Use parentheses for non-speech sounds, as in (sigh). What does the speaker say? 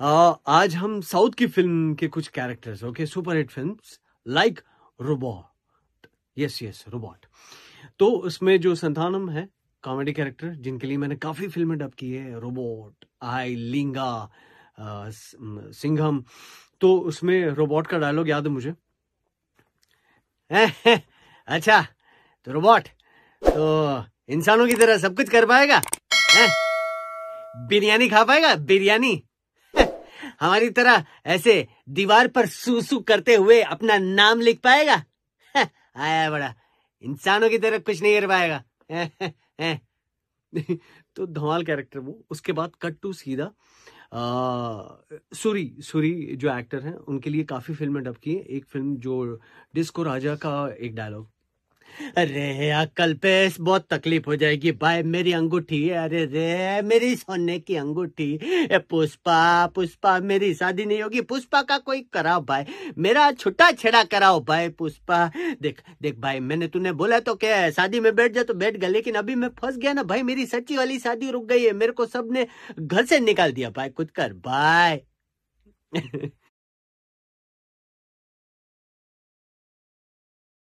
आज हम साउथ की फिल्म के कुछ characters okay super hit film like Robot yes yes Robot तो उसमें जो संतानम है कॉमेडी कैरेक्टर जिनके लिए मैंने काफी फिल्में डब की है रोबोट आई लिंगा सिंघम तो उसमें रोबोट का डायलॉग याद है मुझे (laughs) अच्छा तो रोबोट तो इंसानों की तरह सब कुछ कर पाएगा बिरयानी खा पाएगा बिरयानी हमारी तरह ऐसे दीवार पर सूसु करते हुए अपना नाम लिख पाएगा (laughs) आया बड़ा इंसानों की तरह कुछ नहीं कर पाएगा (laughs) तो धमाल कैरेक्टर वो उसके बाद कट टू सीधा सूरी सूरी जो एक्टर हैं उनके लिए काफ़ी फिल्में डब की हैं एक फिल्म जो डिस्को राजा का एक डायलॉग अरे अकल पे बहुत तकलीफ हो जाएगी भाई मेरी अंगूठी अरे रे मेरी सोने की अंगूठी पुष्पा पुष्पा मेरी शादी नहीं होगी पुष्पा का कोई कराओ भाई मेरा छुट्टा छेड़ा कराओ भाई पुष्पा देख देख भाई मैंने तूने बोला तो क्या शादी में बैठ जा तो बैठ गया लेकिन अभी मैं फंस गया ना भाई मेरी सच्ची वाली शादी रुक गई है मेरे को सबने घर से निकाल दिया भाई कुछ कर भाई (laughs)